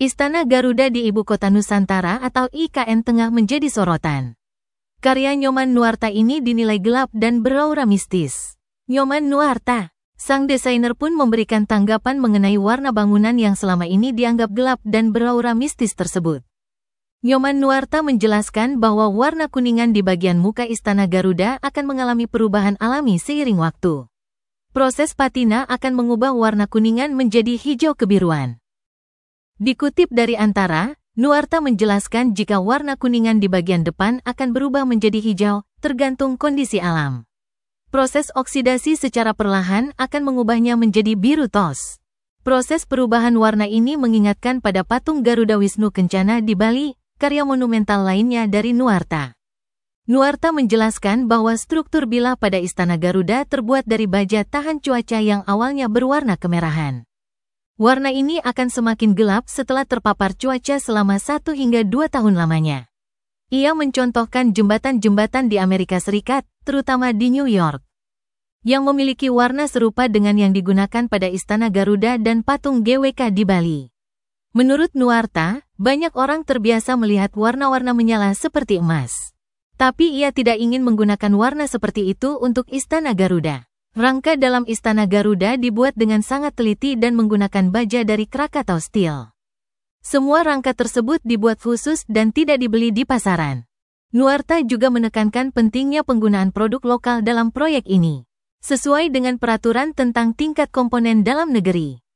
Istana Garuda di Ibu Kota Nusantara atau IKN tengah menjadi sorotan. Karya Nyoman Nuarta ini dinilai gelap dan beraura mistis. Nyoman Nuarta, sang desainer pun memberikan tanggapan mengenai warna bangunan yang selama ini dianggap gelap dan beraura mistis tersebut. Nyoman Nuarta menjelaskan bahwa warna kuningan di bagian muka Istana Garuda akan mengalami perubahan alami seiring waktu. Proses patina akan mengubah warna kuningan menjadi hijau kebiruan. Dikutip dari Antara, Nuarta menjelaskan jika warna kuningan di bagian depan akan berubah menjadi hijau, tergantung kondisi alam. Proses oksidasi secara perlahan akan mengubahnya menjadi biru tos. Proses perubahan warna ini mengingatkan pada patung Garuda Wisnu Kencana di Bali, karya monumental lainnya dari Nuarta. Nuarta menjelaskan bahwa struktur bilah pada Istana Garuda terbuat dari baja tahan cuaca yang awalnya berwarna kemerahan. Warna ini akan semakin gelap setelah terpapar cuaca selama satu hingga dua tahun lamanya. Ia mencontohkan jembatan-jembatan di Amerika Serikat, terutama di New York, yang memiliki warna serupa dengan yang digunakan pada Istana Garuda dan patung GWK di Bali. Menurut Nuarta, banyak orang terbiasa melihat warna-warna menyala seperti emas. Tapi ia tidak ingin menggunakan warna seperti itu untuk Istana Garuda. Rangka dalam istana Garuda dibuat dengan sangat teliti dan menggunakan baja dari Krakatau Steel. Semua rangka tersebut dibuat khusus dan tidak dibeli di pasaran. Nuarta juga menekankan pentingnya penggunaan produk lokal dalam proyek ini, sesuai dengan peraturan tentang tingkat komponen dalam negeri.